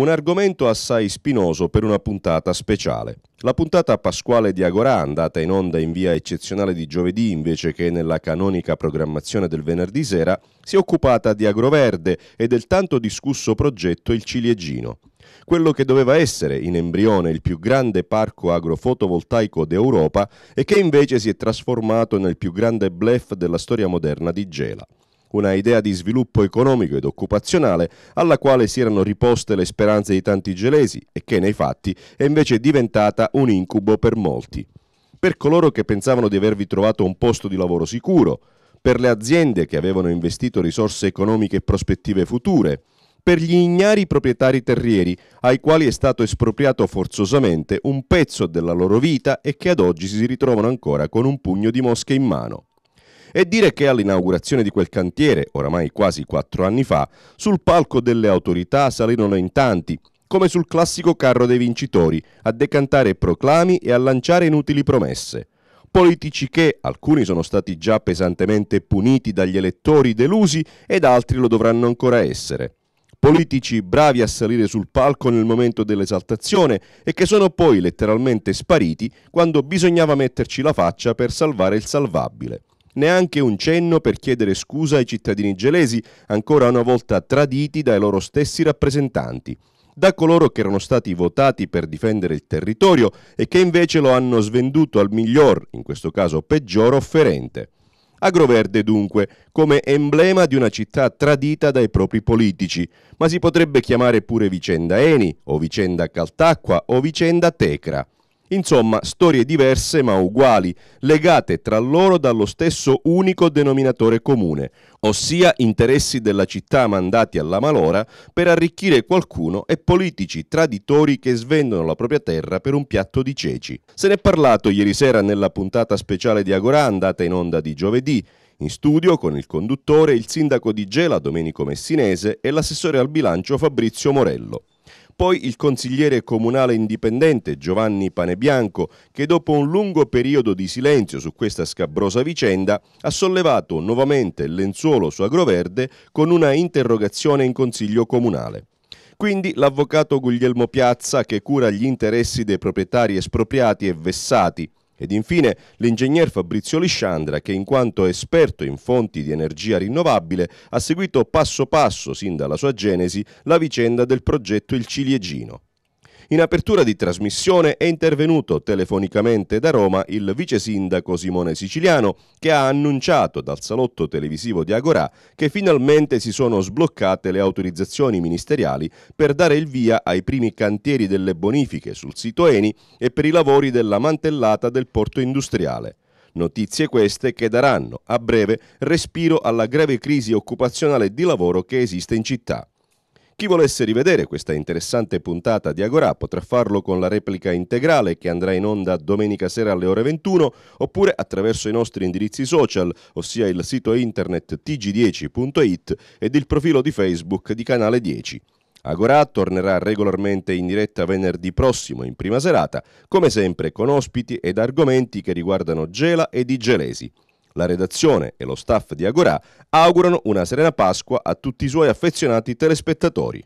Un argomento assai spinoso per una puntata speciale. La puntata pasquale di Agorà, andata in onda in via eccezionale di giovedì invece che nella canonica programmazione del venerdì sera, si è occupata di Agroverde e del tanto discusso progetto Il Ciliegino. Quello che doveva essere in embrione il più grande parco agrofotovoltaico d'Europa e che invece si è trasformato nel più grande bluff della storia moderna di Gela una idea di sviluppo economico ed occupazionale alla quale si erano riposte le speranze di tanti gelesi e che nei fatti è invece diventata un incubo per molti. Per coloro che pensavano di avervi trovato un posto di lavoro sicuro, per le aziende che avevano investito risorse economiche e prospettive future, per gli ignari proprietari terrieri ai quali è stato espropriato forzosamente un pezzo della loro vita e che ad oggi si ritrovano ancora con un pugno di mosche in mano e dire che all'inaugurazione di quel cantiere, oramai quasi quattro anni fa, sul palco delle autorità salirono in tanti, come sul classico carro dei vincitori, a decantare proclami e a lanciare inutili promesse. Politici che alcuni sono stati già pesantemente puniti dagli elettori delusi ed altri lo dovranno ancora essere politici bravi a salire sul palco nel momento dell'esaltazione e che sono poi letteralmente spariti quando bisognava metterci la faccia per salvare il salvabile. Neanche un cenno per chiedere scusa ai cittadini gelesi, ancora una volta traditi dai loro stessi rappresentanti da coloro che erano stati votati per difendere il territorio e che invece lo hanno svenduto al miglior, in questo caso peggior, offerente. Agroverde dunque, come emblema di una città tradita dai propri politici, ma si potrebbe chiamare pure vicenda Eni, o vicenda Caltacqua, o vicenda Tecra. Insomma, storie diverse ma uguali, legate tra loro dallo stesso unico denominatore comune, ossia interessi della città mandati alla malora per arricchire qualcuno e politici traditori che svendono la propria terra per un piatto di ceci. Se ne è parlato ieri sera nella puntata speciale di Agora andata in onda di giovedì. In studio con il conduttore il sindaco di Gela Domenico Messinese e l'assessore al bilancio Fabrizio Morello poi il consigliere comunale indipendente Giovanni Panebianco, che dopo un lungo periodo di silenzio su questa scabrosa vicenda ha sollevato nuovamente il lenzuolo su Agroverde con una interrogazione in consiglio comunale. Quindi l'avvocato Guglielmo Piazza, che cura gli interessi dei proprietari espropriati e vessati, ed infine l'ingegner Fabrizio Lisciandra che in quanto esperto in fonti di energia rinnovabile ha seguito passo passo, sin dalla sua genesi, la vicenda del progetto Il Ciliegino. In apertura di trasmissione è intervenuto telefonicamente da Roma il vice sindaco Simone Siciliano che ha annunciato dal salotto televisivo di Agorà che finalmente si sono sbloccate le autorizzazioni ministeriali per dare il via ai primi cantieri delle bonifiche sul sito Eni e per i lavori della mantellata del porto industriale. Notizie queste che daranno a breve respiro alla grave crisi occupazionale di lavoro che esiste in città. Chi volesse rivedere questa interessante puntata di Agora potrà farlo con la replica integrale che andrà in onda domenica sera alle ore 21 oppure attraverso i nostri indirizzi social, ossia il sito internet tg10.it ed il profilo di Facebook di Canale 10. Agora tornerà regolarmente in diretta venerdì prossimo in prima serata, come sempre con ospiti ed argomenti che riguardano Gela e Di Gelesi. La redazione e lo staff di Agorà augurano una serena Pasqua a tutti i suoi affezionati telespettatori.